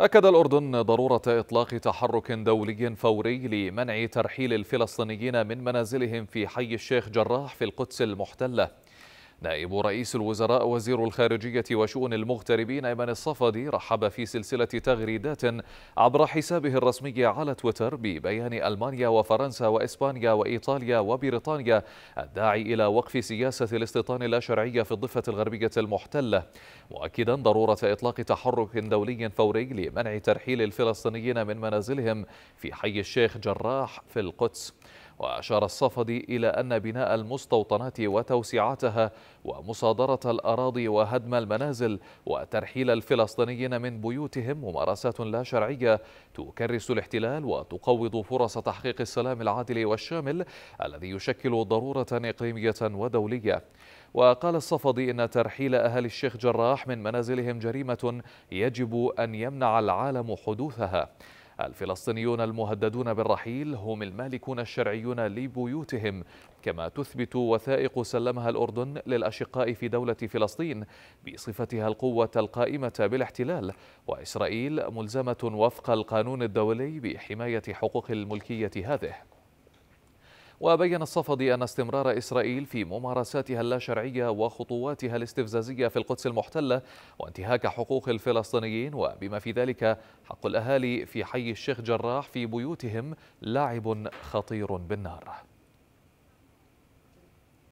أكد الأردن ضرورة إطلاق تحرك دولي فوري لمنع ترحيل الفلسطينيين من منازلهم في حي الشيخ جراح في القدس المحتلة نائب رئيس الوزراء وزير الخارجية وشؤون المغتربين أيمن الصفدي رحب في سلسلة تغريدات عبر حسابه الرسمي على تويتر ببيان ألمانيا وفرنسا وإسبانيا وإيطاليا وبريطانيا الداعي إلى وقف سياسة الاستيطان اللاشرعية شرعية في الضفة الغربية المحتلة مؤكدا ضرورة إطلاق تحرك دولي فوري لمنع ترحيل الفلسطينيين من منازلهم في حي الشيخ جراح في القدس وأشار الصفدي إلى أن بناء المستوطنات وتوسيعاتها ومصادرة الأراضي وهدم المنازل وترحيل الفلسطينيين من بيوتهم ممارسات لا شرعية تكرس الاحتلال وتقوض فرص تحقيق السلام العادل والشامل الذي يشكل ضرورة إقليمية ودولية وقال الصفدي إن ترحيل أهل الشيخ جراح من منازلهم جريمة يجب أن يمنع العالم حدوثها الفلسطينيون المهددون بالرحيل هم المالكون الشرعيون لبيوتهم كما تثبت وثائق سلمها الأردن للأشقاء في دولة فلسطين بصفتها القوة القائمة بالاحتلال وإسرائيل ملزمة وفق القانون الدولي بحماية حقوق الملكية هذه وبين الصفدي أن استمرار إسرائيل في ممارساتها اللاشرعية وخطواتها الاستفزازية في القدس المحتلة وانتهاك حقوق الفلسطينيين وبما في ذلك حق الأهالي في حي الشيخ جراح في بيوتهم لاعب خطير بالنار